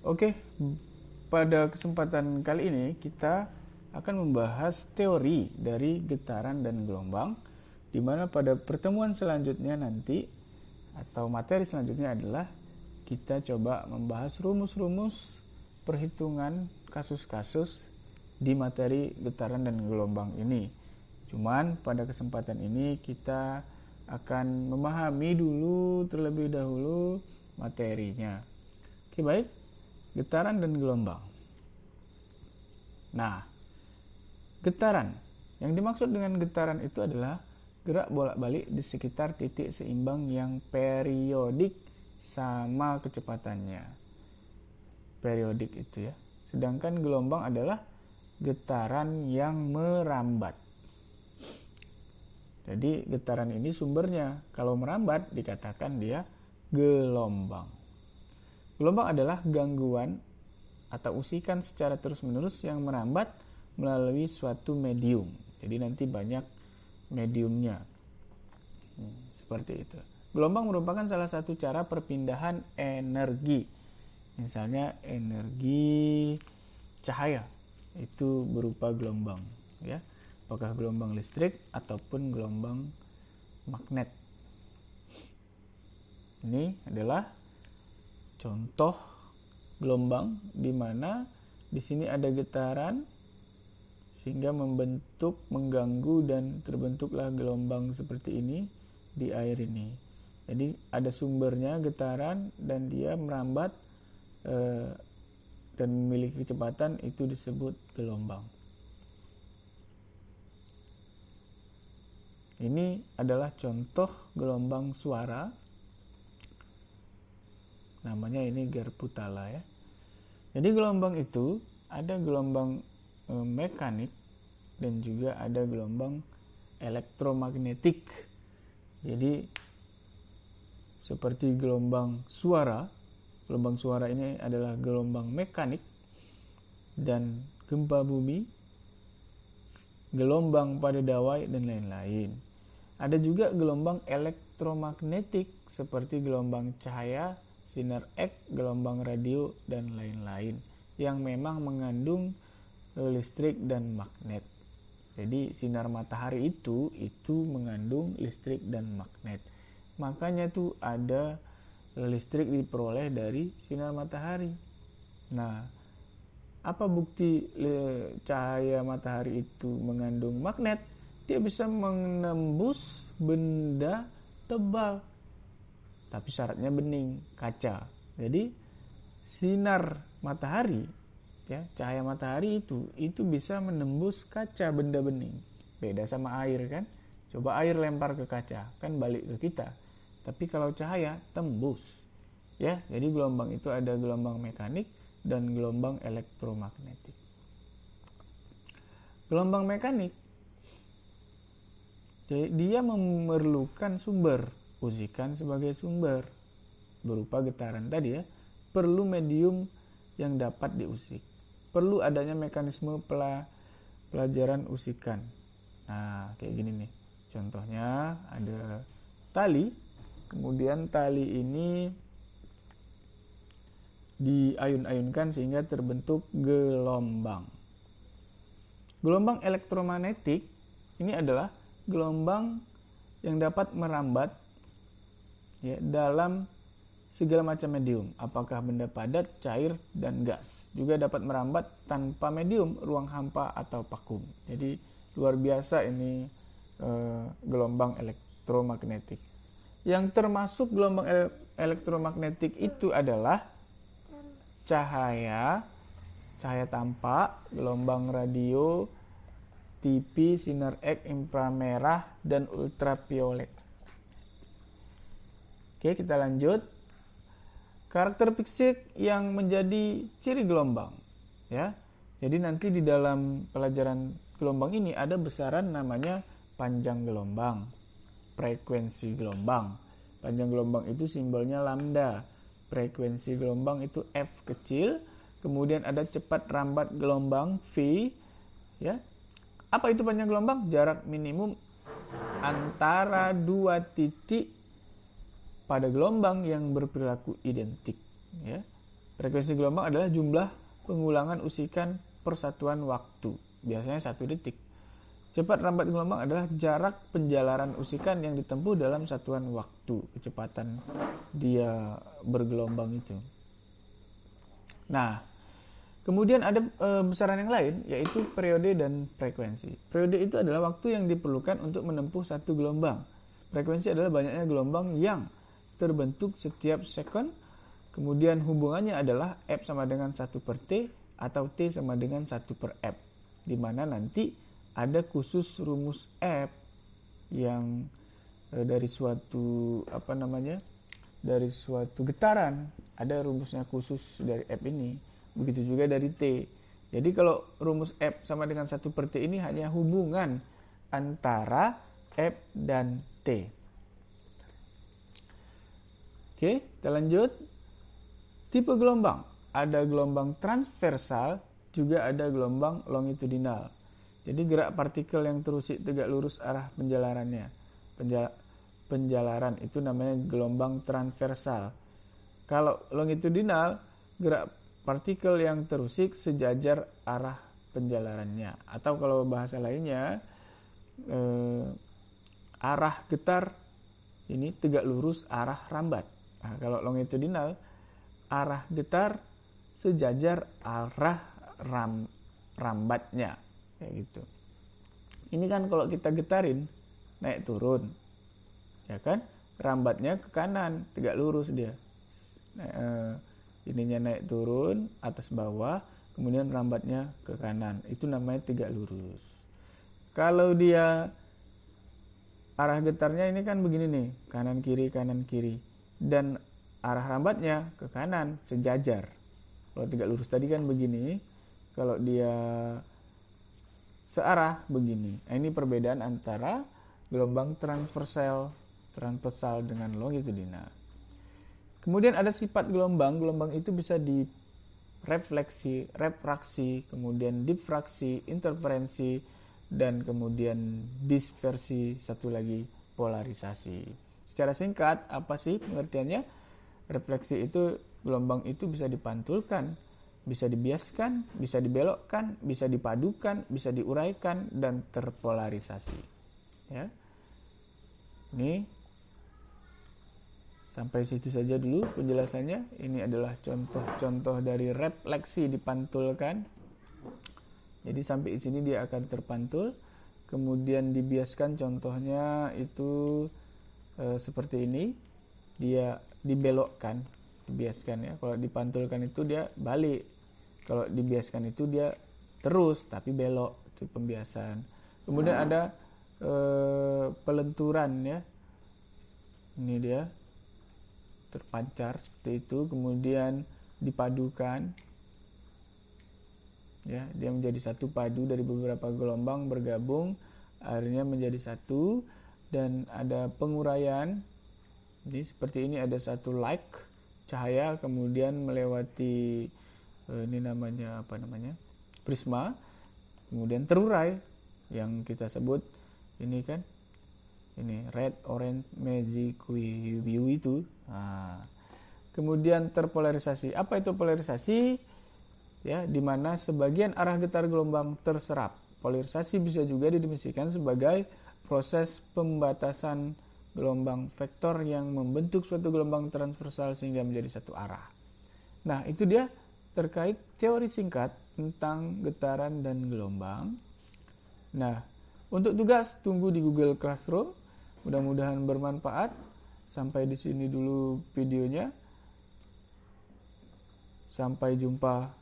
Oke, pada kesempatan kali ini kita akan membahas teori dari getaran dan gelombang, di mana pada pertemuan selanjutnya nanti atau materi selanjutnya adalah kita coba membahas rumus-rumus perhitungan kasus-kasus di materi getaran dan gelombang ini. Cuman pada kesempatan ini kita akan memahami dulu terlebih dahulu materinya. Oke, baik getaran dan gelombang. Nah, getaran. Yang dimaksud dengan getaran itu adalah gerak bolak-balik di sekitar titik seimbang yang periodik sama kecepatannya. Periodik itu ya. Sedangkan gelombang adalah getaran yang merambat. Jadi getaran ini sumbernya kalau merambat dikatakan dia gelombang. Gelombang adalah gangguan atau usikan secara terus-menerus yang merambat melalui suatu medium. Jadi nanti banyak mediumnya. Hmm, seperti itu. Gelombang merupakan salah satu cara perpindahan energi. Misalnya energi cahaya itu berupa gelombang, ya. Apakah gelombang listrik ataupun gelombang magnet. Ini adalah contoh gelombang di mana di sini ada getaran sehingga membentuk mengganggu dan terbentuklah gelombang seperti ini di air ini. Jadi ada sumbernya getaran dan dia merambat e, dan memiliki kecepatan itu disebut gelombang. Ini adalah contoh gelombang suara namanya ini Garputala ya. Jadi gelombang itu ada gelombang e, mekanik dan juga ada gelombang elektromagnetik. Jadi seperti gelombang suara, gelombang suara ini adalah gelombang mekanik dan gempa bumi, gelombang pada dawai dan lain-lain. Ada juga gelombang elektromagnetik seperti gelombang cahaya sinar X, gelombang radio, dan lain-lain yang memang mengandung listrik dan magnet. Jadi sinar matahari itu itu mengandung listrik dan magnet. Makanya tuh ada listrik diperoleh dari sinar matahari. Nah, apa bukti cahaya matahari itu mengandung magnet? Dia bisa menembus benda tebal tapi syaratnya bening, kaca. Jadi sinar matahari ya, cahaya matahari itu itu bisa menembus kaca benda bening. Beda sama air kan? Coba air lempar ke kaca, kan balik ke kita. Tapi kalau cahaya tembus. Ya, jadi gelombang itu ada gelombang mekanik dan gelombang elektromagnetik. Gelombang mekanik jadi dia memerlukan sumber usikan sebagai sumber berupa getaran tadi ya perlu medium yang dapat diusik perlu adanya mekanisme pelajaran usikan nah kayak gini nih contohnya ada tali kemudian tali ini diayun-ayunkan sehingga terbentuk gelombang gelombang elektromagnetik ini adalah gelombang yang dapat merambat ya, dalam segala macam medium, apakah benda padat, cair, dan gas. Juga dapat merambat tanpa medium, ruang hampa atau vakum. Jadi luar biasa ini eh, gelombang elektromagnetik. Yang termasuk gelombang ele elektromagnetik itu adalah cahaya, cahaya tampak, gelombang radio, TV, sinar X, inframerah, dan ultraviolet. Oke, kita lanjut. Karakter fixed yang menjadi ciri gelombang, ya. Jadi nanti di dalam pelajaran gelombang ini ada besaran namanya panjang gelombang, frekuensi gelombang. Panjang gelombang itu simbolnya lambda. Frekuensi gelombang itu F kecil, kemudian ada cepat rambat gelombang V, ya. Apa itu panjang gelombang? Jarak minimum antara dua titik pada gelombang yang berperilaku identik. Ya. Frekuensi gelombang adalah jumlah pengulangan usikan persatuan waktu, biasanya satu detik. Cepat rambat gelombang adalah jarak penjalaran usikan yang ditempuh dalam satuan waktu, kecepatan dia bergelombang itu. Nah, kemudian ada e, besaran yang lain, yaitu periode dan frekuensi. Periode itu adalah waktu yang diperlukan untuk menempuh satu gelombang. Frekuensi adalah banyaknya gelombang yang terbentuk setiap second. Kemudian hubungannya adalah F sama dengan 1 per T atau T sama dengan 1 per F. Dimana nanti ada khusus rumus F yang eh, dari suatu apa namanya dari suatu getaran ada rumusnya khusus dari F ini begitu juga dari T jadi kalau rumus F sama dengan 1 per T ini hanya hubungan antara F dan T Oke, kita lanjut. Tipe gelombang. Ada gelombang transversal, juga ada gelombang longitudinal. Jadi gerak partikel yang terusik tegak lurus arah penjalarannya. Penjala penjalaran itu namanya gelombang transversal. Kalau longitudinal, gerak partikel yang terusik sejajar arah penjalarannya. Atau kalau bahasa lainnya, eh, arah getar ini tegak lurus arah rambat. Nah, kalau longitudinal arah getar sejajar arah ram, rambatnya kayak gitu. Ini kan kalau kita getarin naik turun. Ya kan? Rambatnya ke kanan, tegak lurus dia. Nah, eh, ininya naik turun atas bawah, kemudian rambatnya ke kanan. Itu namanya tegak lurus. Kalau dia arah getarnya ini kan begini nih, kanan kiri kanan kiri dan arah rambatnya ke kanan sejajar. Kalau tidak lurus tadi kan begini, kalau dia searah begini. Nah, ini perbedaan antara gelombang transversal transversal dengan longitudinal. Kemudian ada sifat gelombang. Gelombang itu bisa di refleksi, refraksi, kemudian difraksi, interferensi, dan kemudian dispersi, satu lagi polarisasi. Secara singkat, apa sih pengertiannya? Refleksi itu, gelombang itu bisa dipantulkan, bisa dibiaskan, bisa dibelokkan, bisa dipadukan, bisa diuraikan, dan terpolarisasi. Ya. Ini sampai situ saja dulu penjelasannya. Ini adalah contoh-contoh dari refleksi dipantulkan. Jadi sampai di sini dia akan terpantul kemudian dibiaskan contohnya itu e, seperti ini dia dibelokkan dibiaskan ya kalau dipantulkan itu dia balik kalau dibiaskan itu dia terus tapi belok itu pembiasan kemudian hmm. ada e, pelenturan ya ini dia terpancar seperti itu kemudian dipadukan ya dia menjadi satu padu dari beberapa gelombang bergabung akhirnya menjadi satu dan ada penguraian. Jadi seperti ini ada satu like cahaya kemudian melewati eh, ini namanya apa namanya? prisma kemudian terurai yang kita sebut ini kan ini red orange magic view itu. Nah, kemudian terpolarisasi. Apa itu polarisasi? Ya, di mana sebagian arah getar gelombang terserap. Polarisasi bisa juga didefinisikan sebagai proses pembatasan gelombang vektor yang membentuk suatu gelombang transversal sehingga menjadi satu arah. Nah, itu dia terkait teori singkat tentang getaran dan gelombang. Nah, untuk tugas tunggu di Google Classroom. Mudah-mudahan bermanfaat. Sampai di sini dulu videonya. Sampai jumpa